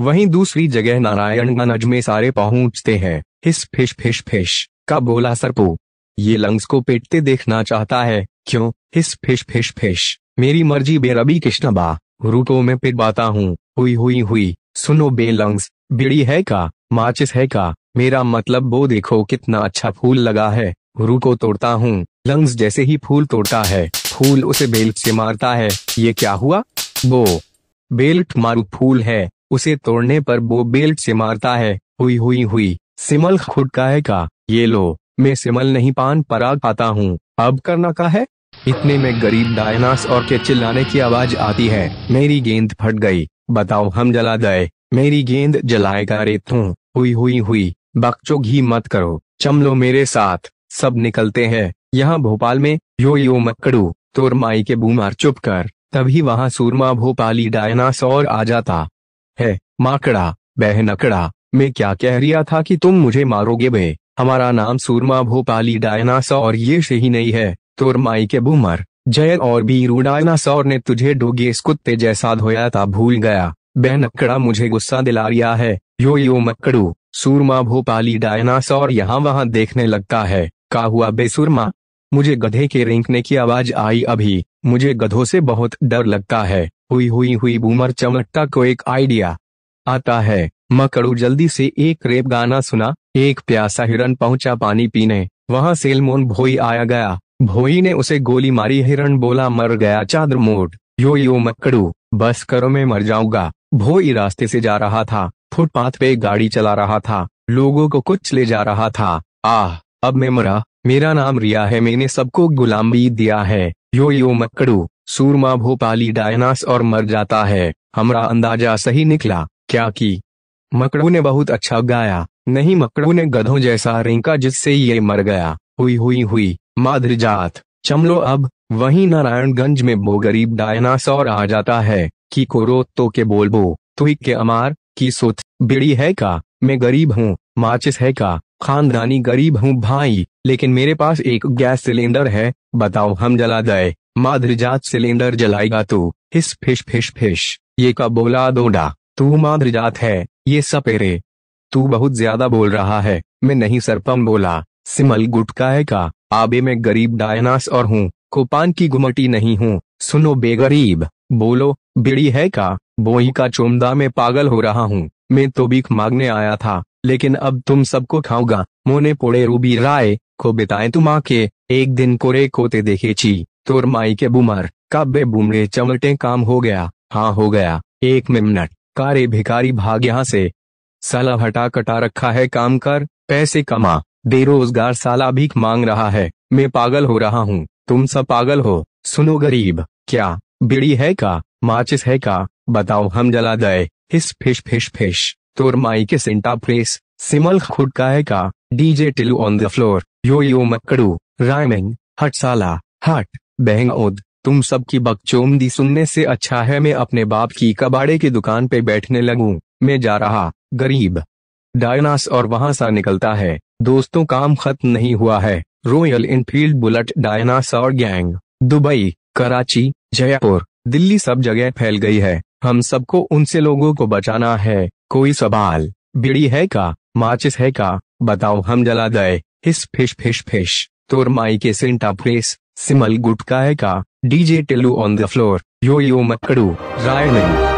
वहीं दूसरी जगह नारायण नज में सारे पहुंचते हैं हिस फिश फिश फिश का बोला सरपू ये लंग्स को पेटते देखना चाहता है क्यों हिस फिश फिश फिश मेरी मर्जी बेरबी किश्नबा रुको मैं पिटवाता हूँ हुई हुई हुई सुनो बे लंग्स बिड़ी है का माचिस है का मेरा मतलब वो देखो कितना अच्छा फूल लगा है रुको तोड़ता हूँ लंग्स जैसे ही फूल तोड़ता है फूल उसे बेल्ट से मारता है ये क्या हुआ वो बेल्ट मारू फूल है उसे तोड़ने पर वो बेल्ट से मारता है हुई हुई हुई सिमल खुद का है का ये लो मैं सिमल नहीं पान पराग आता हूँ अब करना का है इतने में गरीब डायनास और के चिल्लाने की आवाज आती है मेरी गेंद फट गई बताओ हम जला गए मेरी गेंद जलाएगा रेतू हुई हुई हुई बक्चो घी मत करो चमलो मेरे साथ सब निकलते हैं यहाँ भोपाल में यो यो मकड़ू माई के बूमार चुप कर तभी वहाँ सूरमा भोपाली डायनासोर आ जाता है माकड़ा बहनकड़ा मैं क्या कह रिया था कि तुम मुझे मारोगे बे हमारा नाम सूरमा भोपाली डायनासोर और ये सही नहीं है तुरमाई के बुमर जय और बीरू डायनासोर ने तुझे डोगे कुत्ते जैसा धोया था भूल गया बहनकड़ा मुझे गुस्सा दिला रिया है यो यो मकड़ू सूरमा भोपाली डायनासोर यहाँ वहाँ देखने लगता है का हुआ बेसुरमा मुझे गधे के रेंकने की आवाज आई अभी मुझे गधों से बहुत डर लगता है हुई हुई हुई बूमर चमट्टा को एक आइडिया आता है मकड़ू जल्दी से एक रेप गाना सुना एक प्यासा हिरन पहुंचा पानी पीने वहां सेलमोन भोई आया गया भोई ने उसे गोली मारी हिरन बोला मर गया चादर मोड यो यो मकड़ू बस करो मैं मर जाऊंगा भोई रास्ते से जा रहा था फुटपाथ पे गाड़ी चला रहा था लोगों को कुछ ले जा रहा था आह अब मैं मरा मेरा नाम रिया है मैंने सबको गुलाम भी दिया है यो यो मकड़ू सूरमा भोपाली डायनास और मर जाता है हमारा अंदाजा सही निकला क्या की मकड़ू ने बहुत अच्छा गाया नहीं मकड़ू ने गधों जैसा रिंका जिससे ये मर गया हुई हुई हुई माधुरी जात चमलो अब वही नारायणगंज में वो गरीब डायनास और आ जाता है की कोरो तो के बोल बो तु के अमार की सुत बिड़ी है का मैं गरीब हूँ माचिस है का खानदानी गरीब हूँ भाई लेकिन मेरे पास एक गैस सिलेंडर है बताओ हम जला दे माधुरीजात सिलेंडर जलाएगा तू हिस फिश फिश फिश ये का बोला दोडा तू माधुरीजात है ये सपेरे तू बहुत ज्यादा बोल रहा है मैं नहीं सरपम बोला सिमल गुटका है का आबे में गरीब डायनास और हूँ कोपान की घुमटी नहीं हूँ सुनो बेगरीब बोलो बिड़ी है का बोई का चोमदा में पागल हो रहा हूँ मैं तो भीख मांगने आया था लेकिन अब तुम सबको खाऊंगा मोने पोड़े रूबी राय को बिताए तुम आके एक दिन कोरे कोते देखे ची तोरमाई के बुमर कब्बे बुमरे चमटे काम हो गया हाँ हो गया एक मिनट कारे भिकारी भाग यहाँ से साला हटा कटा रखा है काम कर पैसे कमा बेरोजगार साला भीख मांग रहा है मैं पागल हो रहा हूँ तुम सब पागल हो सुनो गरीब क्या बीड़ी है का माचिस है का बताओ हम जला दे हिस फिश फिश फिश तोर माई के सिंटा प्रेस सिमल खुद का है का DJ Tillu on the floor yo yo मकड़ू राइमिंग हट साला हट बहनोद तुम सबकी बकचोमदी सुनने से अच्छा है मैं अपने बाप की कबाड़े की दुकान पे बैठने लगूं मैं जा रहा गरीब डायनास और वहां सा निकलता है दोस्तों काम खत्म नहीं हुआ है रॉयल इनफील्ड बुलेट डायनास और गैंग दुबई कराची जयपुर दिल्ली सब जगह फैल गई है हम सबको उनसे लोगों को बचाना है कोई सवाल बीड़ी है का माचिस है का बताओ हम जला दे हिस फिश फिश फिश माई के सिंटा प्रेस सिमल गुटकाए का DJ Tillu on the floor yo yo मकड़ू राय नहीं